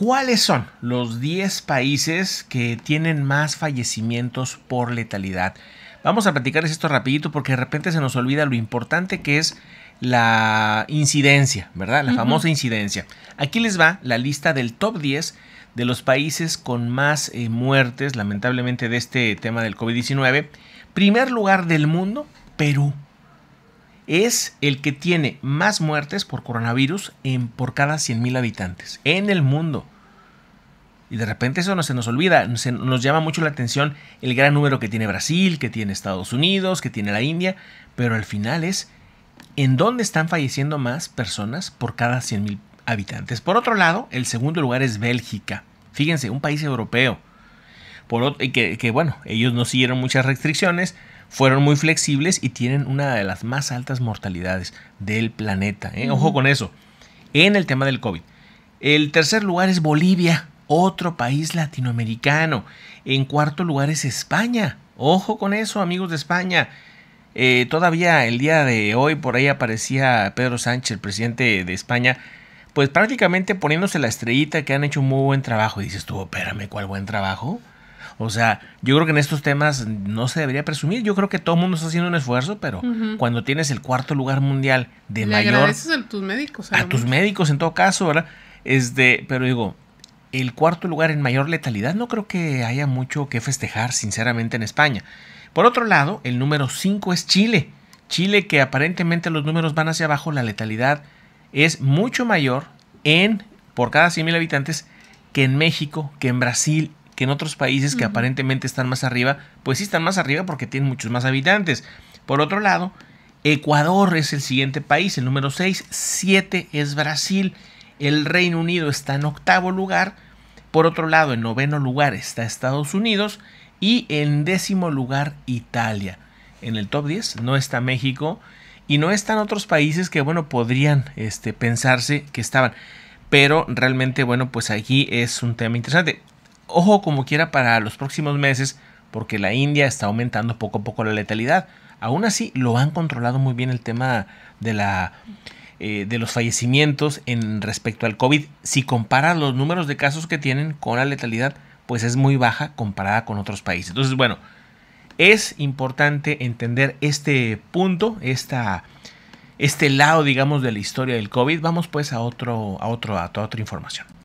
¿Cuáles son los 10 países que tienen más fallecimientos por letalidad? Vamos a platicarles esto rapidito porque de repente se nos olvida lo importante que es la incidencia, ¿verdad? La famosa incidencia. Aquí les va la lista del top 10 de los países con más eh, muertes, lamentablemente, de este tema del COVID-19. Primer lugar del mundo, Perú es el que tiene más muertes por coronavirus por cada 100.000 habitantes en el mundo. Y de repente eso no se nos olvida, nos llama mucho la atención el gran número que tiene Brasil, que tiene Estados Unidos, que tiene la India, pero al final es en dónde están falleciendo más personas por cada 100.000 habitantes. Por otro lado, el segundo lugar es Bélgica. Fíjense, un país europeo. Por que, que bueno, ellos no siguieron muchas restricciones, fueron muy flexibles y tienen una de las más altas mortalidades del planeta. ¿eh? Ojo con eso. En el tema del COVID. El tercer lugar es Bolivia, otro país latinoamericano. En cuarto lugar es España. Ojo con eso, amigos de España. Eh, todavía el día de hoy por ahí aparecía Pedro Sánchez, presidente de España, pues prácticamente poniéndose la estrellita que han hecho un muy buen trabajo. Y dices tú, espérame, ¿cuál buen trabajo? O sea, yo creo que en estos temas no se debería presumir. Yo creo que todo el mundo está haciendo un esfuerzo, pero cuando tienes el cuarto lugar mundial de Le mayor. Agradeces a tus médicos. A, tus médicos, en todo caso, ¿verdad? Este, pero digo, el cuarto lugar en mayor letalidad no creo que haya mucho que festejar, sinceramente, en España. Por otro lado, el número 5 es Chile. Chile, que aparentemente los números van hacia abajo, la letalidad es mucho mayor en por cada mil habitantes que en México, que en Brasil que en otros países que aparentemente están más arriba, pues sí están más arriba porque tienen muchos más habitantes. Por otro lado, Ecuador es el siguiente país, el número 6, 7 es Brasil, el Reino Unido está en octavo lugar, por otro lado, en noveno lugar está Estados Unidos y en décimo lugar Italia. En el top 10 no está México y no están otros países que, bueno, podrían este, pensarse que estaban. Pero realmente, bueno, pues aquí es un tema interesante. Ojo como quiera para los próximos meses, porque la India está aumentando poco a poco la letalidad. Aún así, lo han controlado muy bien el tema de, la, eh, de los fallecimientos en respecto al COVID. Si comparan los números de casos que tienen con la letalidad, pues es muy baja comparada con otros países. Entonces, bueno, es importante entender este punto, esta, este lado, digamos, de la historia del COVID. Vamos pues a, otro, a, otro, a otra información.